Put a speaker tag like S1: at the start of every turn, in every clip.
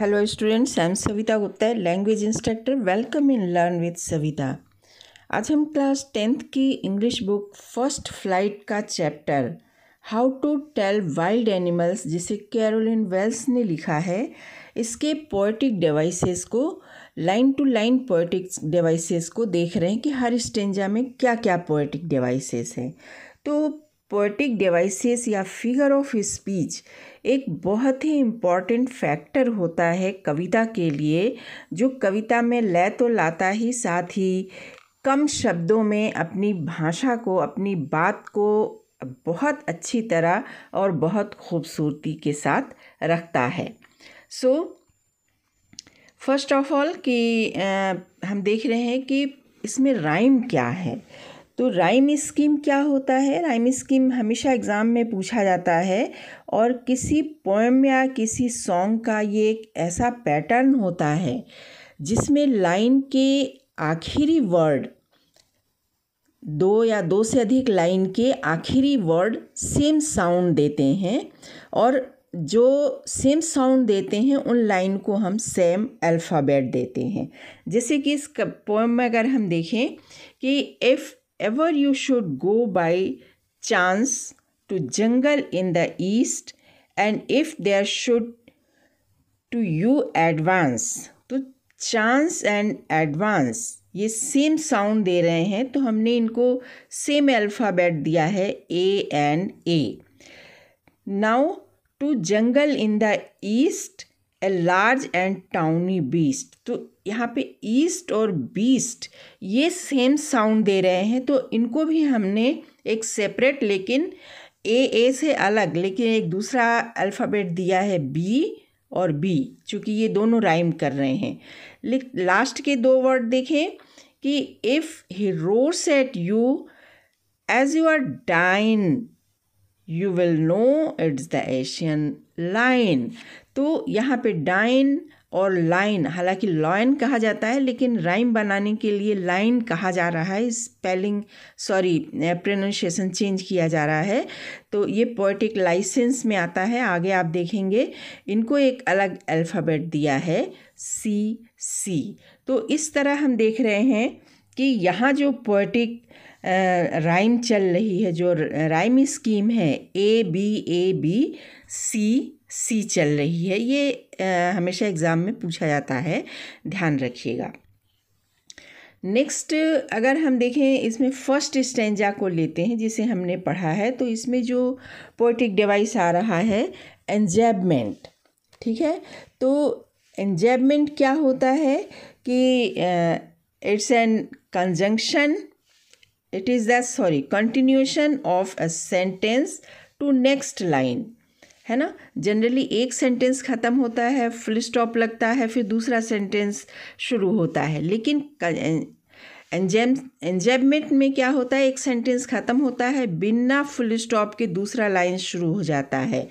S1: Hello students I am Savita Gupta language instructor welcome in learn with Savita आज हम class tenth की English book first flight का chapter how to tell wild animals जिसे Carolyn Wells ने लिखा है इसके पोएटिक डिवाइसेस को line to line poetic devices को देख रहे हैं कि हर स्टेंजा में क्या क्या पोइटिक डिवाइसेस हैं तो पोइटिक डिवाइसेस या फिगर ऑफ स्पीच एक बहुत ही इम्पॉर्टेंट फैक्टर होता है कविता के लिए जो कविता में लय तो लाता ही साथ ही कम शब्दों में अपनी भाषा को अपनी बात को बहुत अच्छी तरह और बहुत खूबसूरती के साथ रखता है सो फर्स्ट ऑफ ऑल कि आ, हम देख रहे हैं कि इसमें राइम क्या है तो राइम स्कीम क्या होता है राइम स्कीम हमेशा एग्ज़ाम में पूछा जाता है और किसी पोएम या किसी सॉन्ग का ये एक ऐसा पैटर्न होता है जिसमें लाइन के आखिरी वर्ड दो या दो से अधिक लाइन के आखिरी वर्ड सेम साउंड देते हैं और जो सेम साउंड देते हैं उन लाइन को हम सेम अल्फ़ाबेट देते हैं जैसे कि इस पोएम में अगर हम देखें कि if ever you should go by chance to jungle in the east and if there should to you advance तो चांस एंड एडवांस ये सेम साउंड दे रहे हैं तो हमने इनको सेम अल्फ़ाबेट दिया है A and A now to jungle in the east a large and tawny beast तो यहाँ पे ईस्ट और बीस्ट ये सेम साउंड दे रहे हैं तो इनको भी हमने एक सेपरेट लेकिन ए ए से अलग लेकिन एक दूसरा अल्फ़ाबेट दिया है बी और बी चूँकि ये दोनों राइम कर रहे हैं लास्ट के दो वर्ड देखें कि if he roars at you as you are dying you will know it's the Asian lion तो यहाँ पे डाइन और लाइन हालांकि लॉयन कहा जाता है लेकिन राइम बनाने के लिए लाइन कहा जा रहा है स्पेलिंग सॉरी प्रोनाउंसिएशन चेंज किया जा रहा है तो ये पोइटिक लाइसेंस में आता है आगे आप देखेंगे इनको एक अलग अल्फ़ाबेट दिया है सी सी तो इस तरह हम देख रहे हैं कि यहाँ जो पोइटिक राइम चल रही है जो राइम स्कीम है A B A B C सी चल रही है ये आ, हमेशा एग्ज़ाम में पूछा जाता है ध्यान रखिएगा नेक्स्ट अगर हम देखें इसमें फर्स्ट स्टेंजा को लेते हैं जिसे हमने पढ़ा है तो इसमें जो पोइटिक डिवाइस आ रहा है एंजैबमेंट ठीक है तो एंजैबमेंट क्या होता है कि it's an conjunction it is the sorry continuation of a sentence to next line है ना जनरली एक सेंटेंस ख़त्म होता है फुल स्टॉप लगता है फिर दूसरा सेंटेंस शुरू होता है लेकिन एंजेम एंजेबमेंट में क्या होता है एक सेंटेंस ख़त्म होता है बिना फुल स्टॉप के दूसरा लाइन शुरू हो जाता है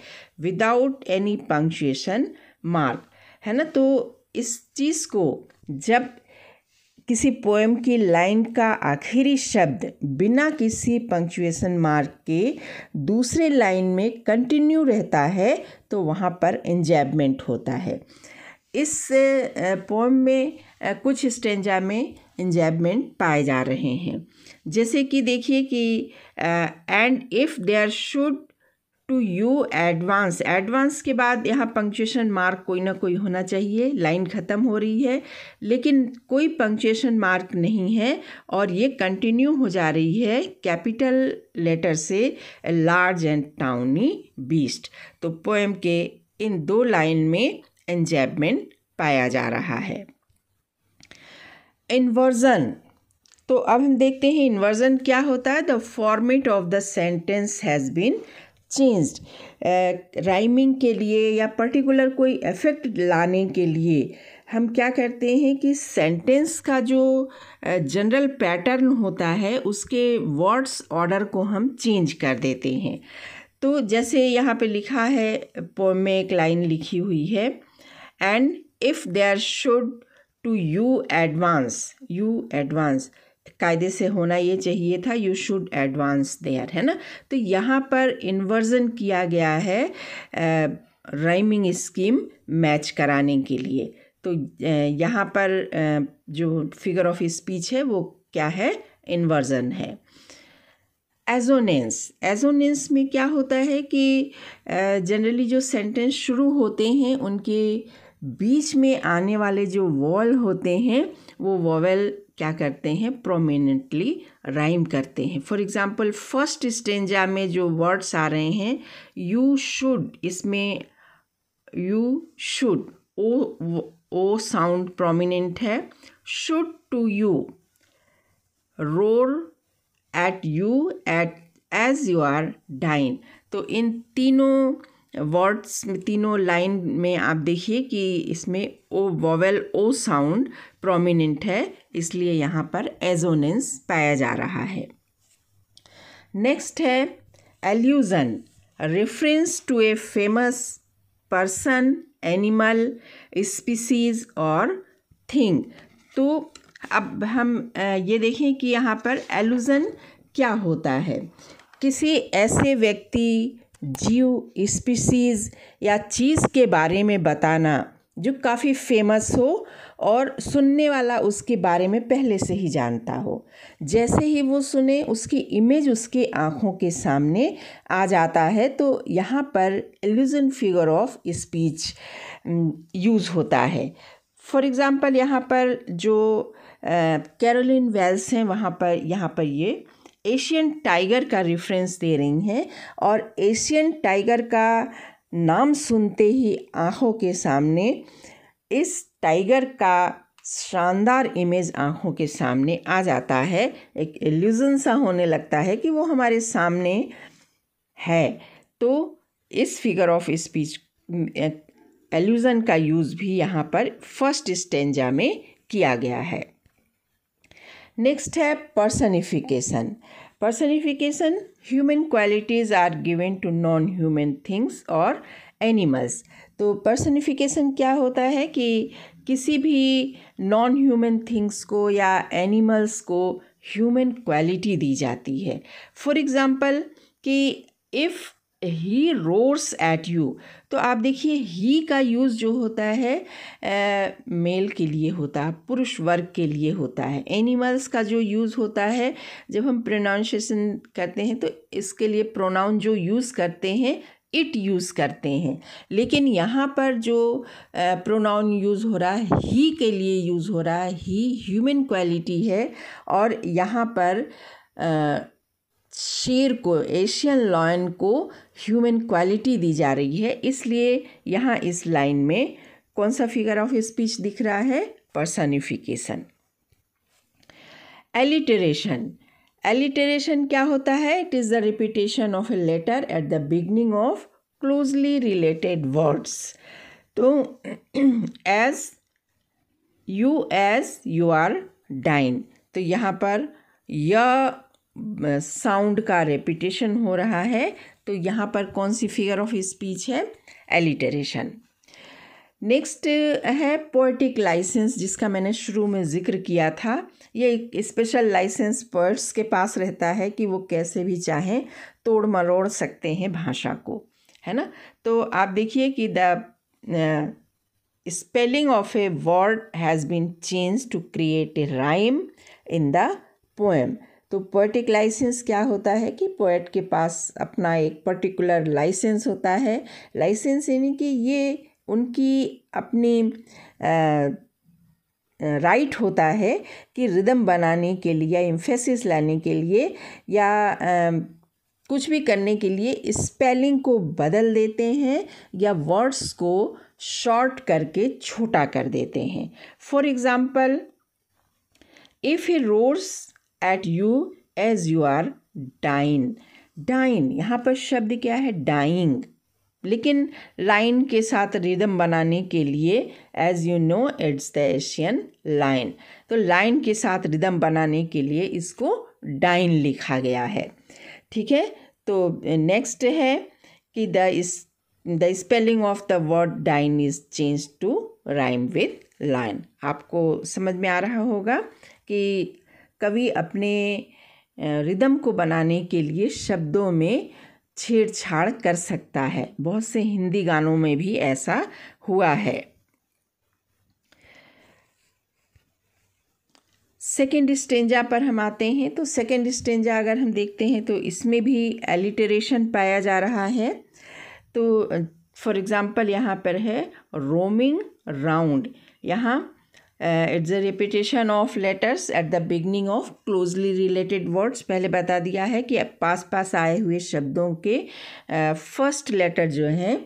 S1: विदाउट एनी पंक्चुएशन मार्क है ना तो इस चीज़ को जब किसी पोएम की लाइन का आखिरी शब्द बिना किसी पंक्चुएशन मार्क के दूसरे लाइन में कंटिन्यू रहता है तो वहाँ पर इंजैबमेंट होता है इस पोएम में कुछ स्टेंजा में इंजैबमेंट पाए जा रहे हैं जैसे कि देखिए कि and if there should to you advance advance के बाद यहाँ पंक्चुएशन मार्क कोई ना कोई होना चाहिए लाइन ख़त्म हो रही है लेकिन कोई पंक्चुएशन मार्क नहीं है और ये कंटिन्यू हो जा रही है कैपिटल लेटर से लार्ज एंड टाउनी बीस्ट तो पोएम के इन दो लाइन में एंजैबमेंट पाया जा रहा है इन्वर्जन तो अब हम देखते हैं इन्वर्जन क्या होता है the format of the sentence has been changed rhyming के लिए या पर्टिकुलर कोई इफेक्ट लाने के लिए हम क्या करते हैं कि सेंटेंस का जो जनरल पैटर्न होता है उसके वर्ड्स ऑर्डर को हम चेंज कर देते हैं तो जैसे यहाँ पे लिखा है पोम में एक लाइन लिखी हुई है and if there should to you advance you advance कायदे से होना ये चाहिए था यू शुड एडवांस देयर है ना तो यहाँ पर इन्वर्जन किया गया है राइमिंग स्कीम मैच कराने के लिए तो यहाँ पर जो फिगर ऑफ स्पीच है वो क्या है इन्वर्जन है एजोनेंस एजोनेंस में क्या होता है कि जनरली जो सेंटेंस शुरू होते हैं उनके बीच में आने वाले जो वॉल होते हैं वो वॉवेल क्या करते हैं प्रोमिनेंटली राइम करते हैं फॉर एग्ज़ाम्पल फर्स्ट स्टेंजा में जो वर्ड्स आ रहे हैं यू शुड इसमें you should O O sound prominent है should to you roar at you at as you are dying तो इन तीनों वर्ड्स तीनों लाइन में आप देखिए कि इसमें O vowel O sound prominent है इसलिए यहाँ पर एजोनेंस पाया जा रहा है नेक्स्ट है allusion reference to a famous person animal species और थिंग तो अब हम ये देखें कि यहाँ पर एल्यूजन क्या होता है किसी ऐसे व्यक्ति जीव स्पीसीज या चीज़ के बारे में बताना जो काफ़ी फेमस हो और सुनने वाला उसके बारे में पहले से ही जानता हो जैसे ही वो सुने उसकी इमेज उसके आँखों के सामने आ जाता है तो यहाँ पर allusion figure of speech use होता है फॉर एग्ज़ाम्पल यहाँ पर जो कैरोलिन वेल्स हैं वहाँ पर यहाँ पर ये एशियन टाइगर का रेफरेंस दे रही हैं और एशियन टाइगर का नाम सुनते ही आँखों के सामने इस टाइगर का शानदार इमेज आँखों के सामने आ जाता है एक एल्यूज़न सा होने लगता है कि वो हमारे सामने है तो इस फिगर ऑफ स्पीच एल्यूज़न का यूज़ भी यहाँ पर फर्स्ट स्टेंजा में किया गया है नेक्स्ट है personification Personification human qualities are given to non human things or animals. तो पर्सनिफिकेशन क्या होता है कि किसी भी नॉन ह्यूमन थिंग्स को या एनिमल्स को ह्यूमन क्वालिटी दी जाती है फॉर एग्ज़ाम्पल कि if he roars at you तो आप देखिए ही का यूज़ जो होता है मेल के लिए होता है पुरुष वर्ग के लिए होता है एनिमल्स का जो यूज़ होता है जब हम प्रोनाउंसिएशन करते हैं तो इसके लिए प्रोनाउन जो यूज़ करते हैं इट यूज़ करते हैं लेकिन यहाँ पर जो प्रोनाउन यूज़ हो रहा है ही के लिए यूज़ हो रहा है ही ह्यूमन क्वालिटी है और यहाँ पर आ, शेर को एशियन लॉयन को ह्यूमन क्वालिटी दी जा रही है इसलिए यहाँ इस लाइन में कौन सा फिगर ऑफ स्पीच दिख रहा है पर्सनिफिकेशन एलिटरेशन एलिटरेशन क्या होता है it is the repetition of a letter at the beginning of closely related words तो as you as you are dying तो यहाँ पर य साउंड का रेपिटेशन हो रहा है तो यहाँ पर कौन सी फिगर ऑफ स्पीच है एलिटरेशन नेक्स्ट है पोइटिक लाइसेंस जिसका मैंने शुरू में जिक्र किया था ये एक स्पेशल लाइसेंस पर्ट्स के पास रहता है कि वो कैसे भी चाहें तोड़ मरोड़ सकते हैं भाषा को है ना तो आप देखिए कि the spelling of a word has been change to create a rhyme in the poem तो पोएटिक लाइसेंस क्या होता है कि पोएट के पास अपना एक पर्टिकुलर लाइसेंस होता है लाइसेंस यानी कि ये उनकी अपनी राइट होता है कि रिदम बनाने के लिए या इम्फेसिस लाने के लिए या आ, कुछ भी करने के लिए स्पेलिंग को बदल देते हैं या वर्ड्स को शॉर्ट करके छोटा कर देते हैं for example if he roars at you as you are dying dying यहाँ पर शब्द क्या है डाइंग लेकिन लाइन के साथ रिदम बनाने के लिए as you know it's the Asian lion तो लाइन के साथ रिदम बनाने के लिए इसको डाइन लिखा गया है ठीक है तो नेक्स्ट है कि the is the spelling of the word dying is change to rhyme with lion आपको समझ में आ रहा होगा कि कवि अपने रिदम को बनाने के लिए शब्दों में छेड़छाड़ कर सकता है बहुत से हिंदी गानों में भी ऐसा हुआ है सेकेंड स्टेंजा पर हम आते हैं तो सेकेंड स्टेंजा अगर हम देखते हैं तो इसमें भी एलिटरेशन पाया जा रहा है तो फॉर एग्ज़ाम्पल यहाँ पर है रोमिंग राउंड यहाँ it's a repetition of letters at the beginning of closely related words पहले बता दिया है कि पास पास आए हुए शब्दों के फर्स्ट uh, लेटर जो हैं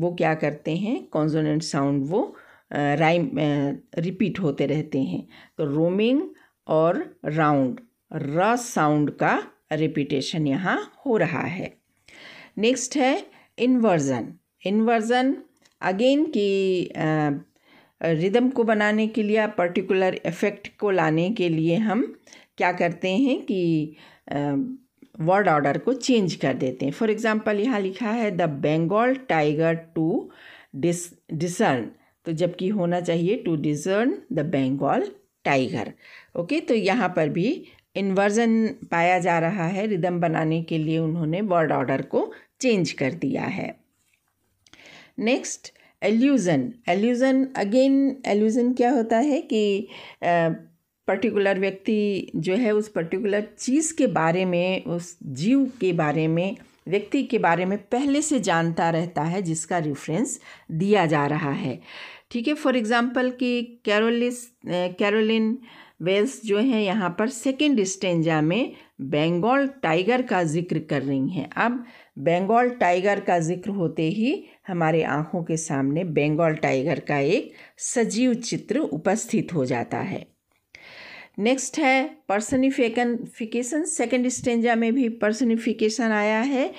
S1: वो क्या करते हैं कॉन्जोनेंट साउंड वो राइम uh, रिपीट uh, होते रहते हैं तो रोमिंग और राउंड र साउंड का रिपीटेशन यहाँ हो रहा है नेक्स्ट है इन्वर्जन इन्वर्जन अगेन की रिदम को बनाने के लिए पर्टिकुलर इफ़ेक्ट को लाने के लिए हम क्या करते हैं कि वर्ड ऑर्डर को चेंज कर देते हैं फॉर एग्ज़ाम्पल यहाँ लिखा है the Bengal tiger to dis discern तो जबकि होना चाहिए to discern the Bengal tiger okay तो यहाँ पर भी इन्वर्जन पाया जा रहा है रिदम बनाने के लिए उन्होंने वर्ड ऑर्डर को चेंज कर दिया है next allusion allusion again allusion क्या होता है कि पर्टिकुलर व्यक्ति जो है उस पर्टिकुलर चीज़ के बारे में उस जीव के बारे में व्यक्ति के बारे में पहले से जानता रहता है जिसका रेफरेंस दिया जा रहा है ठीक है फॉर एग्ज़ाम्पल कि कैरोलिस कैरोलिन वेल्स जो हैं यहाँ पर सेकेंड स्टेंजा में बेंगाल टाइगर का जिक्र कर रही हैं अब बंगाल टाइगर का जिक्र होते ही हमारे आँखों के सामने बंगाल टाइगर का एक सजीव चित्र उपस्थित हो जाता है नेक्स्ट है पर्सनिफिकेशन सेकेंड स्टेंजा में भी पर्सनिफिकेशन आया है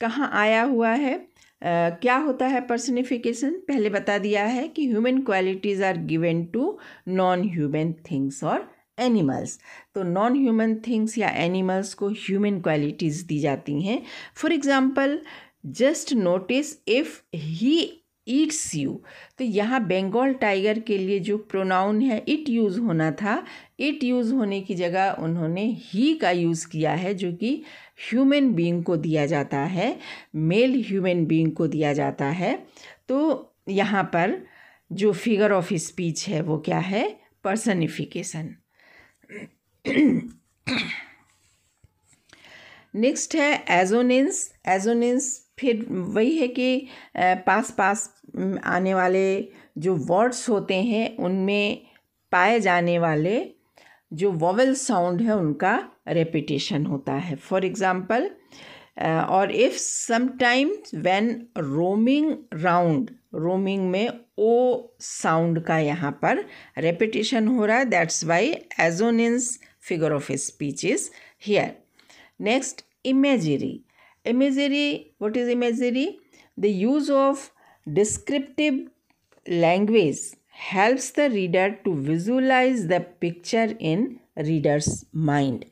S1: कहाँ आया हुआ है Uh, क्या होता है पर्सनिफिकेशन पहले बता दिया है कि human qualities are given to non human things और एनिमल्स तो नॉन ह्यूमन थिंग्स या एनिमल्स को ह्यूमन क्वालिटीज़ दी जाती हैं for example just notice if he eats you तो यहाँ बेंगाल टाइगर के लिए जो प्रोनाउन है इट यूज़ होना था इट यूज़ होने की जगह उन्होंने ही का यूज़ किया है जो कि ह्यूमन बींग को दिया जाता है मेल ह्यूमन बींग को दिया जाता है तो यहाँ पर जो फिगर ऑफ स्पीच है वो क्या है पर्सनिफिकेशन नेक्स्ट है एजोनेंस एजोनेंस फिर वही है कि पास पास आने वाले जो वर्ड्स होते हैं उनमें पाए जाने वाले जो वोवेल साउंड है उनका रेपिटेशन होता है फॉर एग्ज़ाम्पल और if sometimes when roaming round roaming में ओ साउंड का यहाँ पर रेपिटेशन हो रहा है that's why assonance figure of speech is here. Next, imagery. Imagery, what is imagery? The use of descriptive language helps the reader to visualize the picture in reader's mind.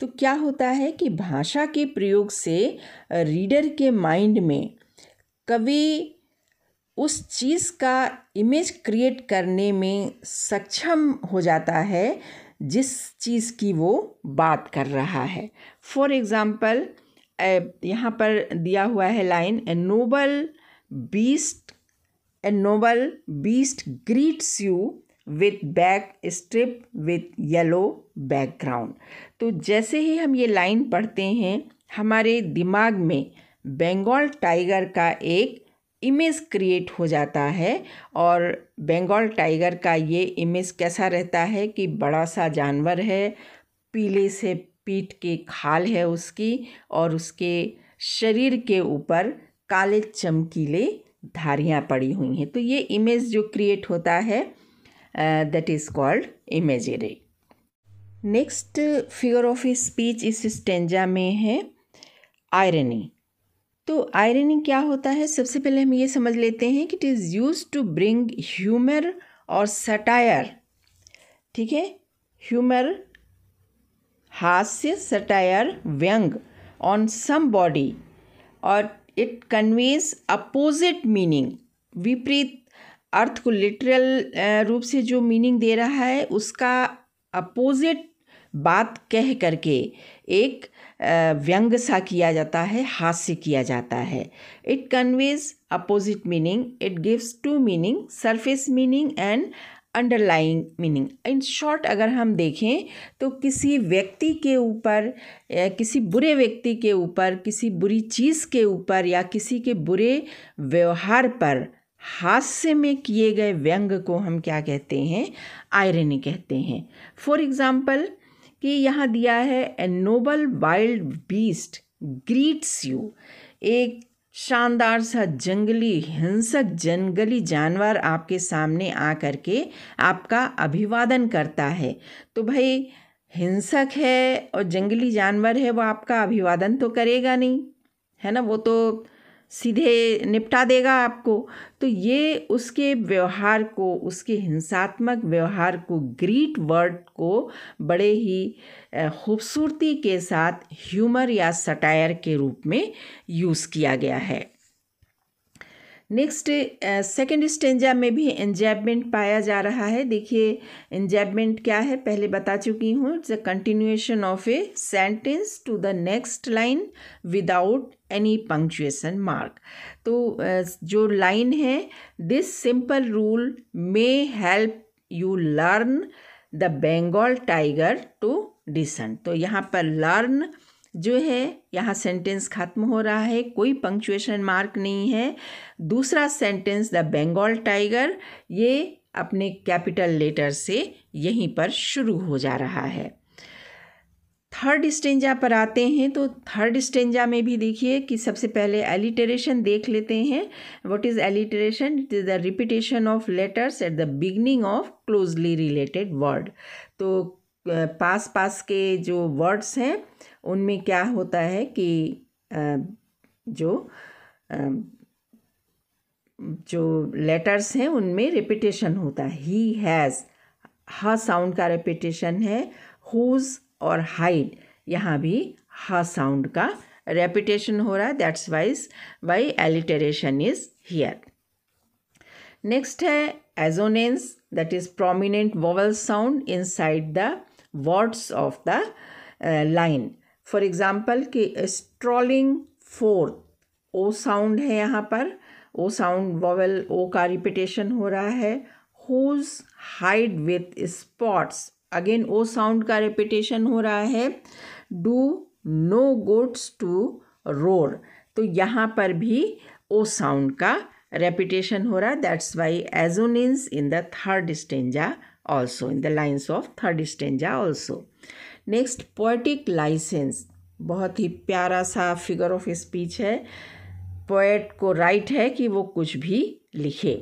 S1: तो क्या होता है कि भाषा के प्रयोग से रीडर के माइंड में कवि उस चीज़ का इमेज क्रिएट करने में सक्षम हो जाता है जिस चीज़ की वो बात कर रहा है फॉर एग्ज़ाम्पल यहाँ पर दिया हुआ है line a noble beast a noble beast greets you with back strip with yellow background तो जैसे ही हम ये लाइन पढ़ते हैं हमारे दिमाग में बंगाल टाइगर का एक इमेज क्रिएट हो जाता है और बंगाल टाइगर का ये इमेज कैसा रहता है कि बड़ा सा जानवर है पीले से पीठ के खाल है उसकी और उसके शरीर के ऊपर काले चमकीले धारियाँ पड़ी हुई हैं तो ये इमेज जो क्रिएट होता है that is called imagery next figure of speech इस स्टेंजा में है आयरनी तो आयरन क्या होता है सबसे पहले हम ये समझ लेते हैं कि it is use to bring humour और सटायर ठीक है ह्यूमर हास्य सटायर व्यंग ऑन सम बॉडी और इट कन्वेज अपोजिट मीनिंग विपरीत अर्थ को लिटरल रूप से जो मीनिंग दे रहा है उसका अपोजिट बात कह करके एक व्यंग सा किया जाता है हास्य किया जाता है it conveys opposite meaning it gives two meaning surface meaning and underlying meaning in short अगर हम देखें तो किसी व्यक्ति के ऊपर किसी बुरे व्यक्ति के ऊपर किसी बुरी चीज़ के ऊपर या किसी के बुरे व्यवहार पर हास्य में किए गए व्यंग को हम क्या कहते हैं आयरनी कहते हैं फॉर एग्ज़ाम्पल कि यहाँ दिया है a noble wild beast greets you एक शानदार सा जंगली हिंसक जंगली जानवर आपके सामने आ कर के आपका अभिवादन करता है तो भाई हिंसक है और जंगली जानवर है वो आपका अभिवादन तो करेगा नहीं है ना वो तो सीधे निपटा देगा आपको तो ये उसके व्यवहार को उसके हिंसात्मक व्यवहार को ग्रीट वर्ड को बड़े ही खूबसूरती के साथ ह्यूमर या सटायर के रूप में यूज़ किया गया है नेक्स्ट सेकंड स्टेंजा में भी एंजैबमेंट पाया जा रहा है देखिए एंजैबमेंट क्या है पहले बता चुकी हूँ it's a continuation of a sentence to the next line without any punctuation mark तो uh, जो लाइन है this simple rule may help you learn the Bengal tiger to discern तो यहाँ पर लर्न जो है यहाँ सेंटेंस खत्म हो रहा है कोई पंक्चुएशन मार्क नहीं है दूसरा सेंटेंस द बंगाल टाइगर ये अपने कैपिटल लेटर से यहीं पर शुरू हो जा रहा है थर्ड स्टेंजा पर आते हैं तो थर्ड स्टेंजा में भी देखिए कि सबसे पहले एलिटरेशन देख लेते हैं what is alliteration it is the repetition of letters at the beginning of closely related word तो पास पास के जो वर्ड्स हैं उनमें क्या होता है कि जो जो लेटर्स हैं उनमें रिपीटेशन होता है ही हैज़ ह साउंड का रेपिटेशन है हुज और हाइड यहाँ भी ह साउंड का रेपिटेशन हो रहा है that's wise why alliteration is here next है assonance that is prominent vowel sound inside the words of the line for example कि स्ट्रॉलिंग फोर्थ ओ साउंड है यहाँ पर ओ साउंड वॉवल ओ का रिपीटेशन हो रहा है whose hide with spots again O sound का रिपीटेशन हो रहा है do no goods to roar तो यहाँ पर भी ओ साउंड का रेपिटेशन हो रहा है that's why assonance in the third stanza also in the lines of third stanza also next poetic license बहुत ही प्यारा सा फिगर ऑफ स्पीच है पोएट को राइट है कि वो कुछ भी लिखे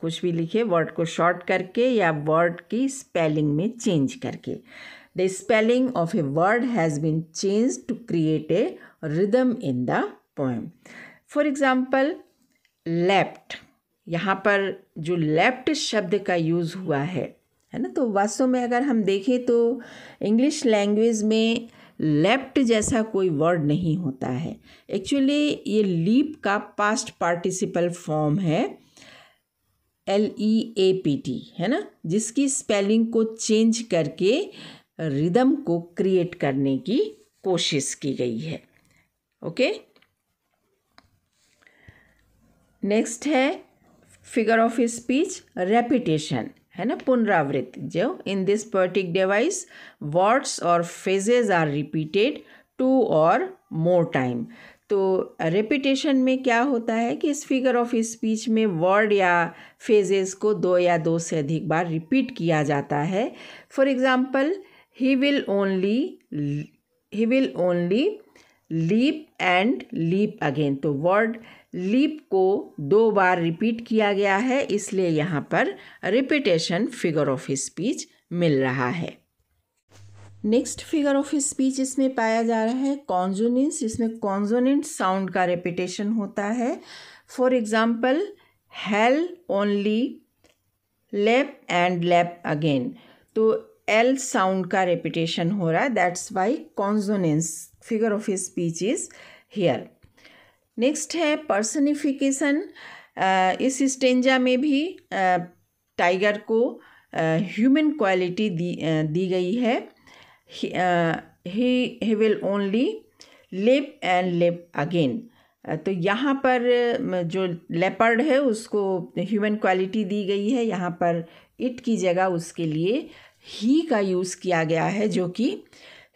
S1: कुछ भी लिखे वर्ड को शॉर्ट करके या वर्ड की स्पेलिंग में चेंज करके the spelling of a word has been change to create a rhythm in the poem for example left यहाँ पर जो लेफ्ट शब्द का यूज़ हुआ है है ना तो वास्तव में अगर हम देखें तो इंग्लिश लैंग्वेज में लेफ्ट जैसा कोई वर्ड नहीं होता है एक्चुअली ये लीप का पास्ट पार्टिसिपल फॉर्म है L E A P T है ना जिसकी स्पेलिंग को चेंज करके रिदम को क्रिएट करने की कोशिश की गई है ओके नेक्स्ट है फिगर ऑफ स्पीच रेपिटेशन है ना पुनरावृत्ति जो in this poetic device words or phrases are repeated two or more time तो रिपीटेशन में क्या होता है कि इस फिगर ऑफ स्पीच में वर्ड या फेजेस को दो या दो से अधिक बार रिपीट किया जाता है for example he will only he will only leap and leap again तो वर्ड लीप को दो बार रिपीट किया गया है इसलिए यहाँ पर रिपीटेशन फिगर ऑफ स्पीच मिल रहा है नेक्स्ट फिगर ऑफ स्पीच इसमें पाया जा रहा है कॉन्जोनेंस इसमें कॉन्जोनेंट साउंड का रिपीटेशन होता है for example he'll only leap and leap again तो एल साउंड का रिपीटेशन हो रहा है that's why consonance figure of speech is here next है पर्सनिफिकेशन uh, इस स्टेंजा में भी टाइगर uh, को ह्यूमन uh, क्वालिटी दी दी गई है he he will only live and live again तो यहाँ पर जो लेपर्ड है उसको ह्यूमन क्वालिटी दी गई है यहाँ पर इट की जगह उसके लिए ही का यूज़ किया गया है जो कि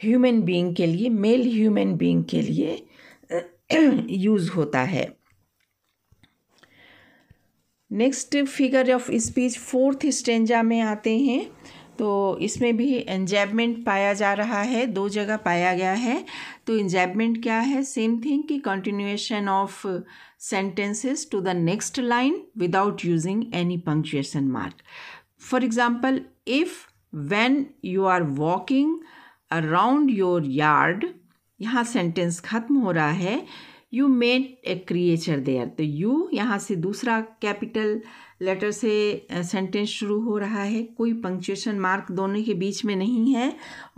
S1: ह्यूमन बीइंग के लिए मेल ह्यूमन बीइंग के लिए यूज होता है next figure of speech fourth stanza में आते हैं तो इसमें भी एंजैबमेंट पाया जा रहा है दो जगह पाया गया है तो एंजैबमेंट क्या है सेम थिंग कि continuation of sentences to the next line without using any punctuation mark for example if when you are walking around your yard यहाँ सेंटेंस ख़त्म हो रहा है you made a creature there तो you यहाँ से दूसरा कैपिटल लेटर से सेंटेंस शुरू हो रहा है कोई पंक्चुएशन मार्क दोनों के बीच में नहीं है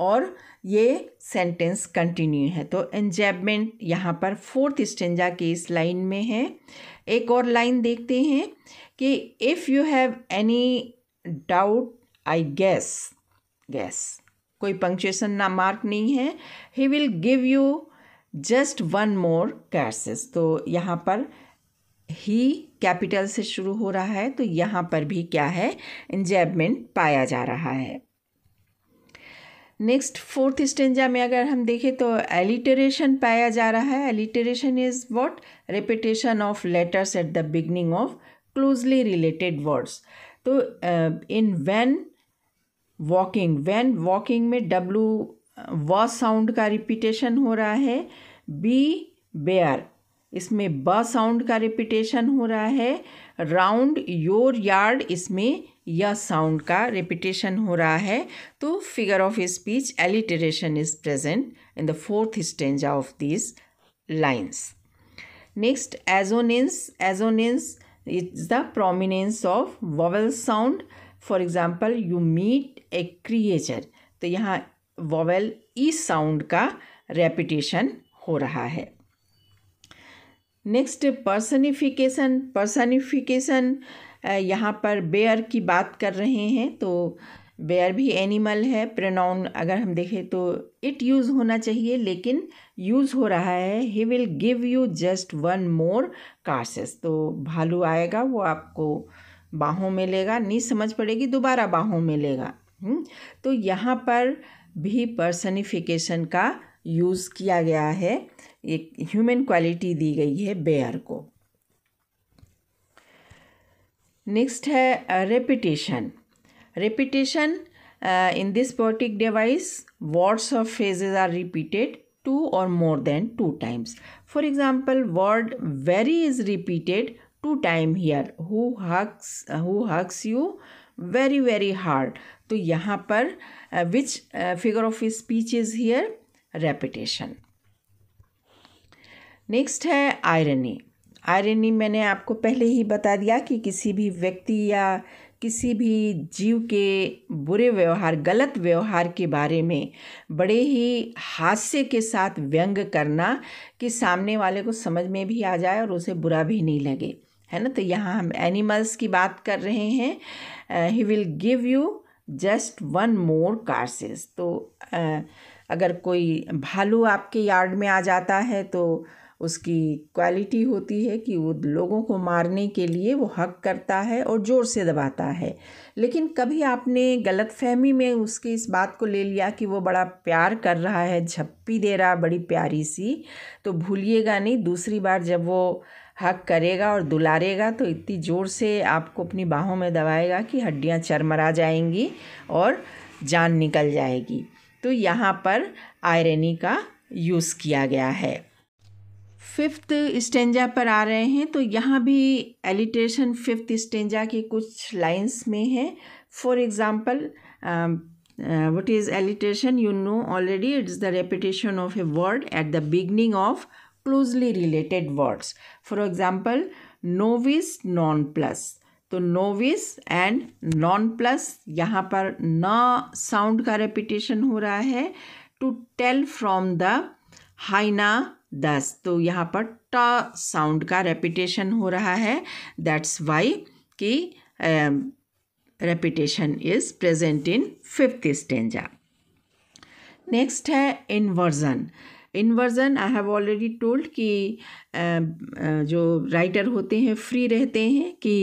S1: और ये सेंटेंस कंटिन्यू है तो एंजैबमेंट यहाँ पर फोर्थ स्टेंजा के इस लाइन में है एक और लाइन देखते हैं कि if you have any doubt I guess guess कोई पंक्चुएशन ना मार्क नहीं है he will give you just one more caresses तो यहाँ पर ही कैपिटल से शुरू हो रहा है तो यहाँ पर भी क्या है इंजैबमेंट पाया जा रहा है नेक्स्ट फोर्थ स्टेंजा में अगर हम देखें तो एलिटरेशन पाया जा रहा है alliteration is what repetition of letters at the beginning of closely related words तो in uh, when walking when walking में डब्लू व साउंड का रिपीटेशन हो रहा है बी बेयर इसमें ब साउंड का रिपीटेशन हो रहा है राउंड योर यार्ड इसमें य साउंड का रिपीटेशन हो रहा है तो figure of speech alliteration is present in the fourth stanza of this lines next assonance assonance is the prominence of vowel sound for example you meet a creature तो यहाँ vowel E sound का repetition हो रहा है next personification personification यहाँ पर bear की बात कर रहे हैं तो बेयर भी एनिमल है प्रोनाउन अगर हम देखें तो इट यूज़ होना चाहिए लेकिन यूज़ हो रहा है he will give you just one more caresses तो भालू आएगा वो आपको बाहों में लेगा नहीं समझ पड़ेगी दोबारा बाहों में लेगा हम्म, तो यहाँ पर भी पर्सनिफिकेशन का यूज़ किया गया है एक ह्यूमन क्वालिटी दी गई है बेयर को नेक्स्ट है repetition repetition in this poetic device words of phrases are repeated two or more than two times for example word very is repeated two time here who hugs who hugs you very very hard तो यहाँ पर which figure of speech is here repetition next है irony irony मैंने आपको पहले ही बता दिया कि किसी भी व्यक्ति या किसी भी जीव के बुरे व्यवहार गलत व्यवहार के बारे में बड़े ही हास्य के साथ व्यंग करना कि सामने वाले को समझ में भी आ जाए और उसे बुरा भी नहीं लगे है ना तो यहाँ हम एनिमल्स की बात कर रहे हैं he will give you just one more caresses तो अगर कोई भालू आपके यार्ड में आ जाता है तो उसकी क्वालिटी होती है कि वो लोगों को मारने के लिए वो हक करता है और ज़ोर से दबाता है लेकिन कभी आपने गलत फहमी में उसके इस बात को ले लिया कि वो बड़ा प्यार कर रहा है झप्पी दे रहा बड़ी प्यारी सी तो भूलिएगा नहीं दूसरी बार जब वो हक करेगा और दुलारेगा तो इतनी ज़ोर से आपको अपनी बाहों में दबाएगा कि हड्डियाँ चरमरा जाएंगी और जान निकल जाएगी तो यहाँ पर आयरनी का यूज़ किया गया है फिफ्थ स्टेंजा पर आ रहे हैं तो यहाँ भी एलिटेशन फिफ्थ स्टेंजा के कुछ लाइंस में है for example what is alliteration you know already it's the repetition of a word at the beginning of closely related words for example novice non plus तो नोविस एंड नॉन प्लस यहाँ पर न sound का repetition हो रहा है to tell from the hyena thus तो यहाँ पर ट साउंड का रेपिटेशन हो रहा है दैट्स वाई कि repetition is present in fifth stanza next है inversion inversion I have already told कि जो राइटर होते हैं फ्री रहते हैं कि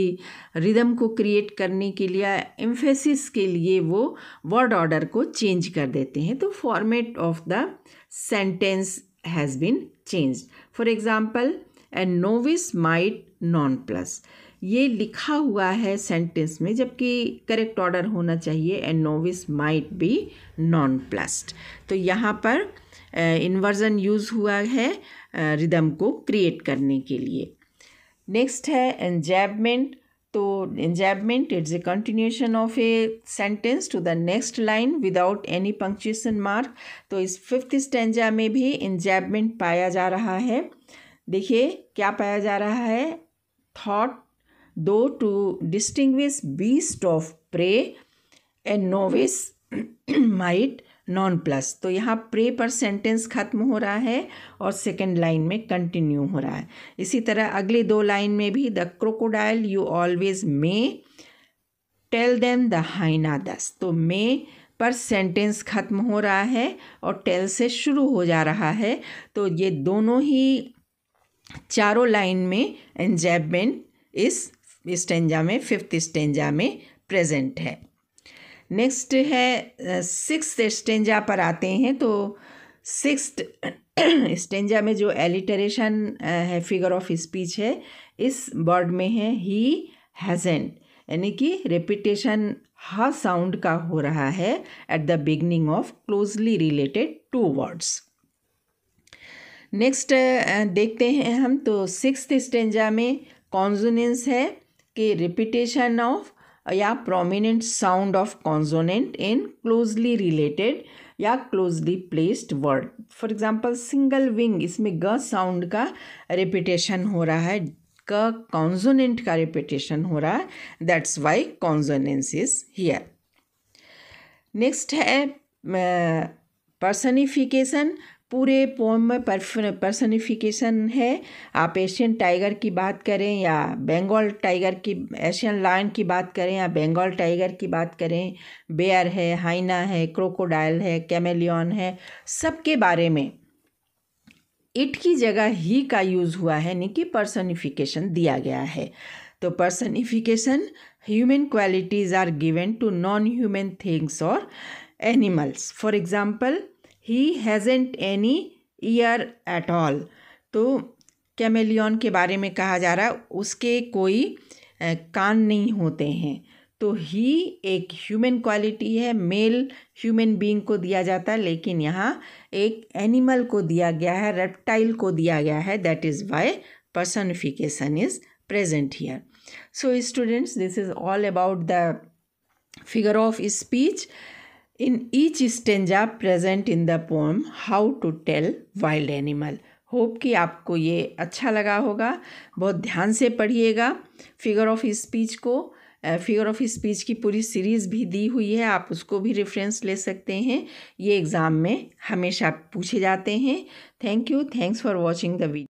S1: रिदम को क्रिएट करने के लिए एम्फेसिस के लिए वो वर्ड ऑर्डर को चेंज कर देते हैं तो format of the sentence has been change for example a novice might non plus ये लिखा हुआ है सेंटेंस में जबकि करेक्ट ऑर्डर होना चाहिए and novice might be non plussed तो यहाँ पर इन्वर्जन यूज़ हुआ है रिदम को क्रिएट करने के लिए नेक्स्ट है एंजैबमेंट तो enjambment it's a continuation of a sentence to the next line without any punctuation mark तो इस फिफ्थ स्टेंजा में भी एंजैबमेंट पाया जा रहा है देखिए क्या पाया जा रहा है thought though to distinguish beast of prey a novice might non plus तो यहाँ प्रे पर सेंटेंस ख़त्म हो रहा है और सेकेंड लाइन में कंटिन्यू हो रहा है इसी तरह अगले दो लाइन में भी the crocodile you always may tell them the hyena thus तो मे पर सेंटेंस ख़त्म हो रहा है और टेल से शुरू हो जा रहा है तो ये दोनों ही चारों लाइन में एंजैबमेंट इस स्टेंजा में फिफ्थ स्टेंजा में प्रेजेंट है नेक्स्ट है सिक्स स्टेंजा पर आते हैं तो सिक्स स्टेंजा में जो एलिटरेशन है फिगर ऑफ स्पीच है इस वर्ड में है ही हैजेंट यानी कि रेपिटेशन ह साउंड का हो रहा है at the beginning of closely related to words next देखते हैं हम तो सिक्स स्टेंजा में कॉन्जुनेंस है कि रिपीटेशन ऑफ या prominent sound of consonant in closely related या closely placed word for example single wing इसमें ग साउंड का रिपीटेशन हो रहा है क कॉन्जोनेंट का रिपीटेशन हो रहा है that's why consonance is here next है पर्सनिफिकेशन uh, पूरे पोम में पर्सनिफिकेशन है आप एशियन टाइगर की बात करें या बंगाल टाइगर की एशियन लायन की बात करें या बंगाल टाइगर की बात करें बेयर है हाइना है क्रोकोडाइल है कैमेलियन है सबके बारे में इट की जगह ही का यूज़ हुआ है यानी कि पर्सनिफिकेशन दिया गया है तो personification human qualities are given to non human things और animals for example he hasn't any ear at all तो कैमेलियन के बारे में कहा जा रहा है उसके कोई कान नहीं होते हैं तो ही एक ह्यूमन क्वालिटी है मेल ह्यूमन बीइंग को दिया जाता है लेकिन यहाँ एक एनिमल को दिया गया है रेप्टाइल को दिया गया है that is why personification is present here so students this is all about the figure of speech In each stanza present in the poem how to tell wild animal hope कि आपको ये अच्छा लगा होगा बहुत ध्यान से पढ़िएगा फिगर ऑफ स्पीच को फिगर ऑफ स्पीच की पूरी सीरीज़ भी दी हुई है आप उसको भी रेफरेंस ले सकते हैं ये एग्ज़ाम में हमेशा पूछे जाते हैं thank you thanks for watching the video